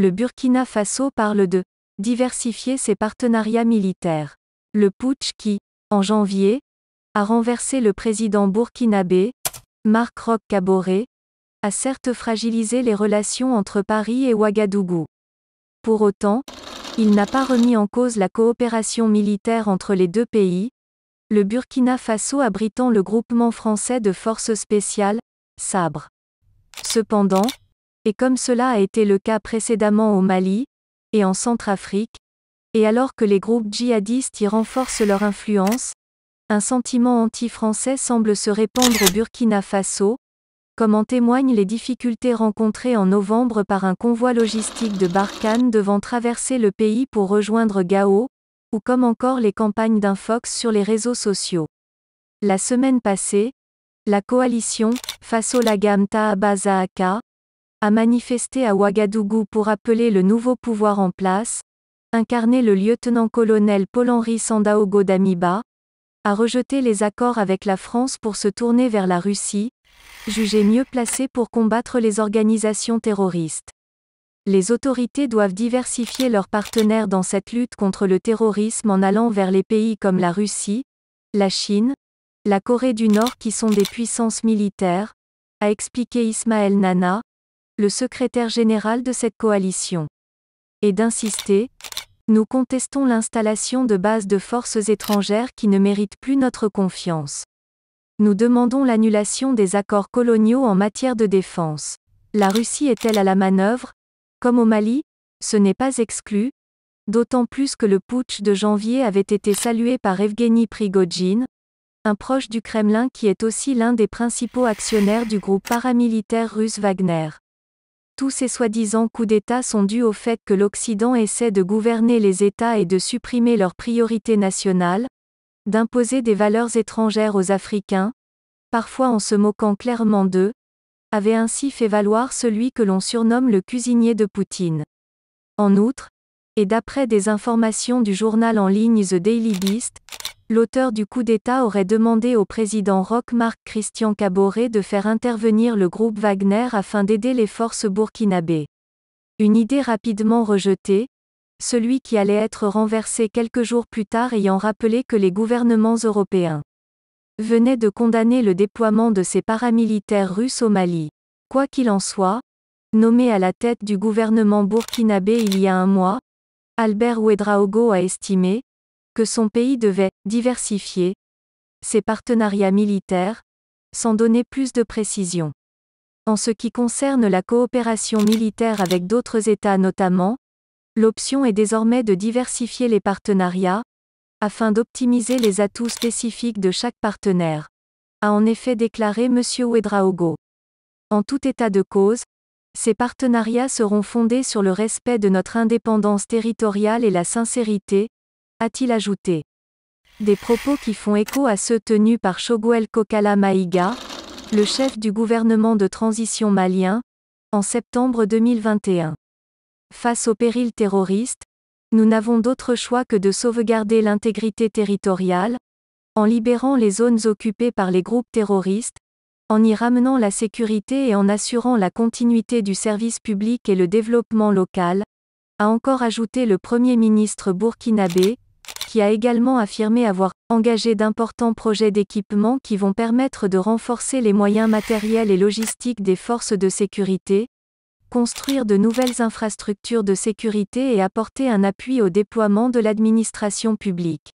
Le Burkina Faso parle de diversifier ses partenariats militaires. Le putsch qui, en janvier, a renversé le président burkinabé, Marc Roch Caboret, a certes fragilisé les relations entre Paris et Ouagadougou. Pour autant, il n'a pas remis en cause la coopération militaire entre les deux pays, le Burkina Faso abritant le groupement français de forces spéciales, Sabre. Cependant, et comme cela a été le cas précédemment au Mali, et en Centrafrique, et alors que les groupes djihadistes y renforcent leur influence, un sentiment anti-français semble se répandre au Burkina Faso, comme en témoignent les difficultés rencontrées en novembre par un convoi logistique de Barkhane devant traverser le pays pour rejoindre Gao, ou comme encore les campagnes d'infox sur les réseaux sociaux. La semaine passée, la coalition, face au Lagam aka a manifesté à Ouagadougou pour appeler le nouveau pouvoir en place, incarné le lieutenant-colonel Paul-Henri Sandaogo d'Amiba, a rejeté les accords avec la France pour se tourner vers la Russie, jugée mieux placé pour combattre les organisations terroristes. Les autorités doivent diversifier leurs partenaires dans cette lutte contre le terrorisme en allant vers les pays comme la Russie, la Chine, la Corée du Nord qui sont des puissances militaires, a expliqué Ismaël Nana, le secrétaire général de cette coalition. Et d'insister, nous contestons l'installation de bases de forces étrangères qui ne méritent plus notre confiance. Nous demandons l'annulation des accords coloniaux en matière de défense. La Russie est-elle à la manœuvre Comme au Mali, ce n'est pas exclu, d'autant plus que le putsch de janvier avait été salué par Evgeny Prigogine, un proche du Kremlin qui est aussi l'un des principaux actionnaires du groupe paramilitaire russe Wagner. Tous ces soi-disant coups d'État sont dus au fait que l'Occident essaie de gouverner les États et de supprimer leurs priorités nationales, d'imposer des valeurs étrangères aux Africains, parfois en se moquant clairement d'eux, avait ainsi fait valoir celui que l'on surnomme le cuisinier de Poutine. En outre, et d'après des informations du journal en ligne The Daily Beast, L'auteur du coup d'État aurait demandé au président Roch Marc Christian Caboret de faire intervenir le groupe Wagner afin d'aider les forces burkinabées. Une idée rapidement rejetée, celui qui allait être renversé quelques jours plus tard ayant rappelé que les gouvernements européens venaient de condamner le déploiement de ces paramilitaires russes au Mali. Quoi qu'il en soit, nommé à la tête du gouvernement burkinabé il y a un mois, Albert Ouedraogo a estimé que son pays devait diversifier ses partenariats militaires, sans donner plus de précision. En ce qui concerne la coopération militaire avec d'autres États notamment, l'option est désormais de diversifier les partenariats, afin d'optimiser les atouts spécifiques de chaque partenaire, a en effet déclaré M. Ouedraogo. En tout état de cause, ces partenariats seront fondés sur le respect de notre indépendance territoriale et la sincérité, a-t-il ajouté. Des propos qui font écho à ceux tenus par Choguel Kokala Maïga, le chef du gouvernement de transition malien, en septembre 2021. Face au péril terroriste, nous n'avons d'autre choix que de sauvegarder l'intégrité territoriale, en libérant les zones occupées par les groupes terroristes, en y ramenant la sécurité et en assurant la continuité du service public et le développement local, a encore ajouté le Premier ministre burkinabé, qui a également affirmé avoir engagé d'importants projets d'équipement qui vont permettre de renforcer les moyens matériels et logistiques des forces de sécurité, construire de nouvelles infrastructures de sécurité et apporter un appui au déploiement de l'administration publique.